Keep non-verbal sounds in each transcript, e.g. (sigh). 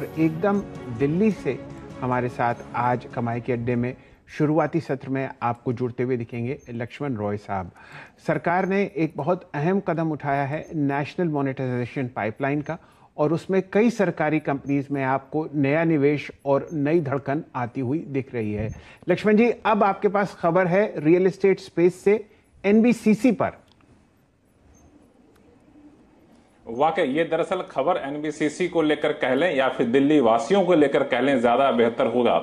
और एकदम दिल्ली से हमारे साथ आज कमाई के अड्डे में शुरुआती सत्र में आपको जुड़ते हुए दिखेंगे लक्ष्मण रॉय साहब सरकार ने एक बहुत अहम कदम उठाया है नेशनल मोनेटाइजेशन पाइपलाइन का और उसमें कई सरकारी कंपनीज में आपको नया निवेश और नई धड़कन आती हुई दिख रही है लक्ष्मण जी अब आपके पास खबर है रियल एस्टेट स्पेस से एनबीसीसी पर वाकई ये दरअसल खबर एनबीसीसी को लेकर कह लें या फिर दिल्ली वासियों को लेकर कह लें ज़्यादा बेहतर होगा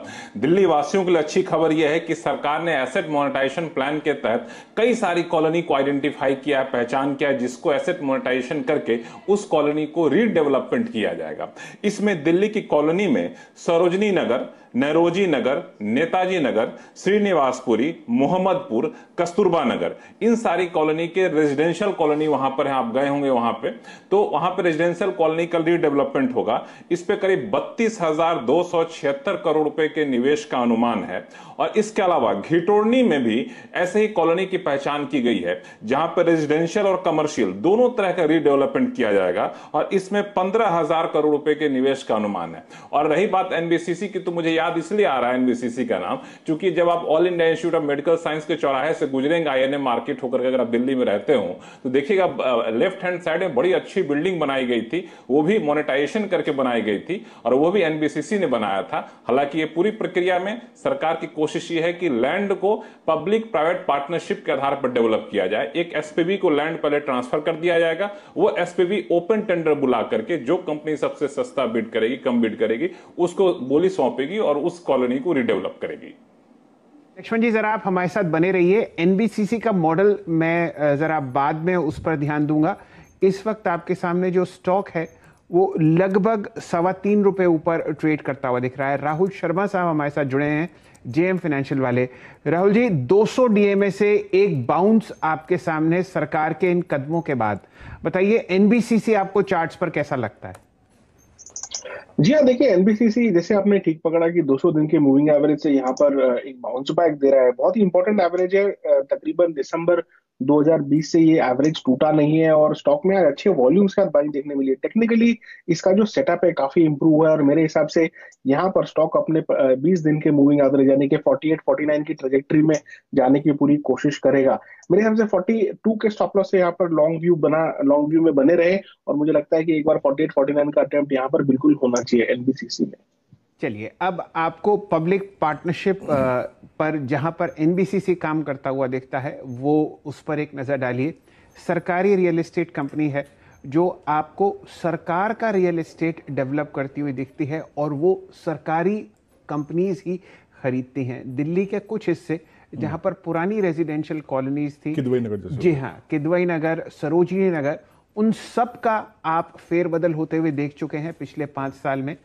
दिल्ली वासियों के लिए अच्छी खबर यह है कि सरकार ने एसेट मोनेटाइजेशन प्लान के तहत कई सारी कॉलोनी को आइडेंटिफाई किया है पहचान किया है जिसको एसेट मोनेटाइजेशन करके उस कॉलोनी को रीडेवलपमेंट किया जाएगा इसमें दिल्ली की कॉलोनी में सरोजनी नगर नरोजी नगर नेताजी नगर श्रीनिवासपुरी मोहम्मदपुर कस्तूरबा नगर इन सारी कॉलोनी के रेजिडेंशियल कॉलोनी वहां पर है आप गए होंगे वहां पे तो वहां पे रेजिडेंशियल कॉलोनी का रीडेवलपमेंट होगा इस पे करीब बत्तीस हजार दो सौ छिहत्तर करोड़ रुपए के निवेश का अनुमान है और इसके अलावा घिटोड़नी में भी ऐसे ही कॉलोनी की पहचान की गई है जहां पर रेजिडेंशियल और कमर्शियल दोनों तरह का रीडेवलपमेंट किया जाएगा और इसमें पंद्रह हजार करोड़ रुपए के निवेश का अनुमान है और रही बात एनबीसी की तो मुझे याद इसलिए आ रहा है एनबीसीसी का नाम क्योंकि जब आप All India Institute of Medical Science के चौराहे से गुजरेंगे आई मार्केट होकर अगर आप दिल्ली में रहते हो तो देखिएगा लेफ्ट हैंड साइड में बड़ी अच्छी बिल्डिंग बनाई गई थी वो भी मोनिटाइजेशन करके बनाई गई थी और वो भी एनबीसीसी ने बनाया था हालांकि ये पूरी प्रक्रिया में सरकार की कोशिश ये है कि लैंड को पब्लिक प्राइवेट पार्टनरशिप के आधार पर डेवलप किया जाए एक एसपीबी को लैंड पहले ट्रांसफर कर दिया जाएगा वो एसपीबी ओपन टेंडर बुला करके जो कंपनी सबसे सस्ता बिड करेगी कम बिड करेगी उसको बोली सौंपेगी और और उस कॉलोनी को रिडेवलप करेगी लक्ष्मण जी जरा आप हमारे साथ बने रहिए एनबीसीसी का मॉडल मैं जरा बाद में उस पर ध्यान दूंगा इस वक्त आपके सामने जो स्टॉक है वो लगभग सवा तीन रुपये ऊपर ट्रेड करता हुआ दिख रहा है राहुल शर्मा साहब हमारे साथ जुड़े हैं जेएम फाइनेंशियल वाले राहुल जी 200 सौ डीएमए से एक बाउंस आपके सामने सरकार के इन कदमों के बाद बताइए एनबीसीसी आपको चार्ट्स पर कैसा लगता है जी हाँ देखिए एनबीसीसी जैसे आपने ठीक पकड़ा कि 200 दिन के मूविंग एवरेज से यहाँ पर एक बाउंस बैक दे रहा है बहुत ही इंपॉर्टेंट एवरेज है तकरीबन दिसंबर 2020 से ये एवरेज टूटा नहीं है और स्टॉक में आज अच्छे वॉल्यूम्स का बाइंग देखने मिली है टेक्निकली इसका जो सेटअप है काफी इंप्रूव हुआ है और मेरे हिसाब से यहाँ पर स्टॉक अपने 20 दिन के मूविंग एवरेज यानी कि 48 49 की ट्रेजेक्ट्री में जाने की पूरी कोशिश करेगा मेरे हिसाब से 42 के स्टॉप लॉस से यहाँ पर लॉन्ग व्यू बना लॉन्ग व्यू में बने रहे और मुझे लगता है कि एक बार फोर्टी एट का अटेम्प्ट यहाँ पर बिल्कुल होना चाहिए एनबीसीसी में चलिए अब आपको पब्लिक पार्टनरशिप पर जहाँ पर एन काम करता हुआ देखता है वो उस पर एक नज़र डालिए सरकारी रियल इस्टेट कंपनी है जो आपको सरकार का रियल इस्टेट डेवलप करती हुई दिखती है और वो सरकारी कंपनीज ही खरीदती हैं दिल्ली के कुछ हिस्से जहाँ पर पुरानी रेजिडेंशियल कॉलोनीज थी किदवाई नगर जी हाँ किदवई नगर सरोजिनी नगर उन सब का आप फेरबदल होते हुए देख चुके हैं पिछले पाँच साल में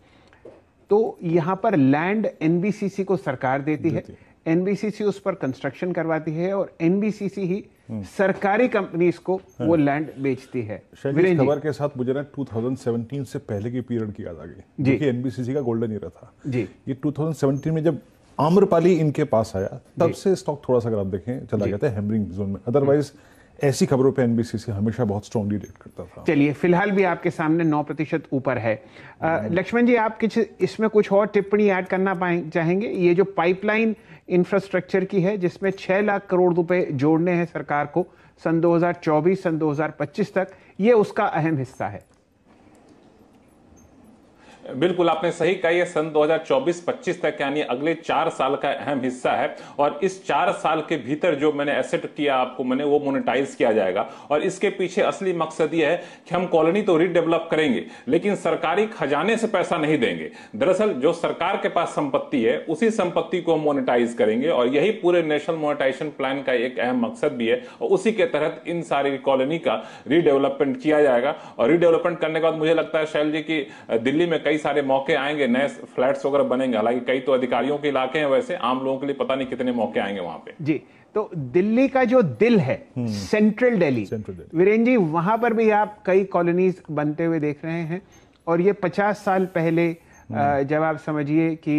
तो यहाँ पर लैंड एनबीसीसी को सरकार देती, देती है एनबीसीसी उस पर कंस्ट्रक्शन करवाती है और एनबीसीसी ही हम्म। सरकारी कंपनीज को हाँ। वो लैंड बेचती है खबर के साथ मुझे ना 2017 से पहले के पीरियड की याद आ गई जी एनबीसीसी का गोल्डन ईयर था जी ये 2017 में जब आम्रपाली इनके पास आया तब से स्टॉक थोड़ा सा अगर आप देखें चला गया था हेमरिंग जोन में अदरवाइज ऐसी खबरों पे एनबीसी से हमेशा बहुत स्ट्रॉन्गली रिएक्ट करता था चलिए फिलहाल भी आपके सामने नौ प्रतिशत ऊपर है हम्म। लक्ष्मण जी आप किस इसमें कुछ और टिप्पणी ऐड करना चाहेंगे ये जो पाइपलाइन इंफ्रास्ट्रक्चर की है जिसमें छः लाख करोड़ रुपए जोड़ने हैं सरकार को सन 2024 सन 2025 तक ये उसका अहम हिस्सा है बिल्कुल आपने सही कहा यह सन 2024-25 तक यानी अगले चार साल का अहम हिस्सा है और इस चार साल के भीतर जो मैंने एसेट किया आपको मैंने वो मोनेटाइज किया जाएगा और इसके पीछे असली मकसद ये है कि हम कॉलोनी तो रीडेवलप करेंगे लेकिन सरकारी खजाने से पैसा नहीं देंगे दरअसल जो सरकार के पास संपत्ति है उसी संपत्ति को हम मोनिटाइज करेंगे और यही पूरे नेशनल मोनिटाइजेशन प्लान का एक अहम मकसद भी है और उसी के तहत इन सारी कॉलोनी का रीडेवलपमेंट किया जाएगा और रीडेवलपमेंट करने के बाद मुझे लगता है शैल जी की दिल्ली में कई सारे मौके आएंगे नए फ्लैट्स वगैरह बनेंगे हालांकि कई तो अधिकारियों के इलाके हैं वैसे आम लोगों के लिए पता नहीं कितने मौके आएंगे वहां पे जी तो दिल्ली का जो दिल है हम्म। सेंट्रल दिल्ली वीरेन जी वहां पर भी आप कई कॉलोनीज बनते हुए देख रहे हैं और ये पचास साल पहले हम्म। जब आप समझिए कि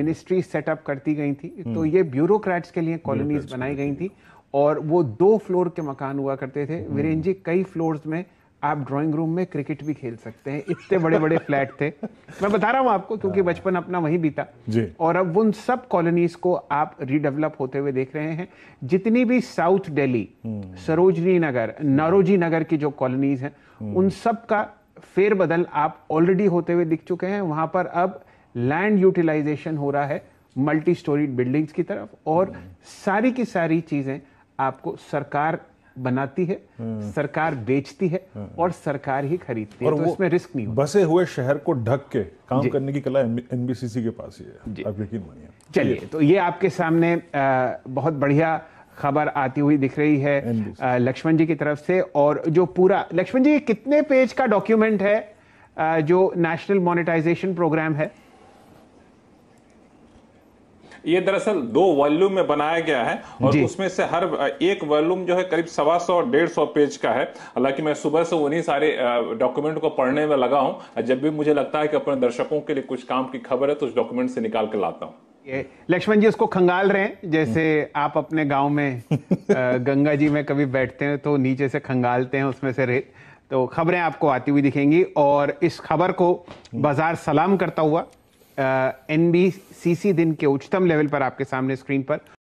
मिनिस्ट्री सेटअप करती गई थी हम्म। तो ये ब्यूरोक्रेट्स के लिए कॉलोनीज बनाई गई थी और वो दो फ्लोर के मकान हुआ करते थे वीरेन जी कई फ्लोर्स में आप ड्राइंग रूम में क्रिकेट भी खेल सकते हैं इतने बड़े बड़े फ्लैट थे मैं बता रहा हूँ आपको क्योंकि हाँ। बचपन अपना वहीं बीता और अब उन सब कॉलोनीज को आप रीडेवलप होते हुए देख रहे हैं जितनी भी साउथ दिल्ली सरोजनी नगर नारोजी नगर की जो कॉलोनीज हैं हम्म। उन सब का फेरबदल आप ऑलरेडी होते हुए दिख चुके हैं वहां पर अब लैंड यूटिलाइजेशन हो रहा है मल्टी स्टोरी बिल्डिंग्स की तरफ और हम्म। सारी की सारी चीजें आपको सरकार बनाती है हम्म। सरकार बेचती है हम्म। और सरकार ही खरीदती है तो इसमें रिस्क नहीं बसे हुए शहर को ढक के काम करने की कला एनबीसीसी के पास ही है आप यकीन मानिए चलिए तो ये आपके सामने बहुत बढ़िया खबर आती हुई दिख रही है लक्ष्मण जी की तरफ से और जो पूरा लक्ष्मण जी कितने पेज का डॉक्यूमेंट है जो नेशनल मोनिटाइजेशन प्रोग्राम है ये दरअसल दो वॉल्यूम में बनाया गया है और उसमें से हर एक वॉल्यूम जो है करीब सवा सौ डेढ़ सौ पेज का है हालांकि मैं सुबह से उन्हीं सारे डॉक्यूमेंट को पढ़ने में लगा हूँ जब भी मुझे लगता है कि अपने दर्शकों के लिए कुछ काम की खबर है तो उस डॉक्यूमेंट से निकाल के लाता हूँ लक्ष्मण जी उसको खंगाल रहे हैं जैसे (laughs) आप अपने गांव में गंगा जी में कभी बैठते हैं तो नीचे से खंगालते हैं उसमें से रेत तो खबरें आपको आती हुई दिखेंगी और इस खबर को हम्म। बाजार सलाम करता हुआ एन दिन के उच्चतम लेवल पर आपके सामने स्क्रीन पर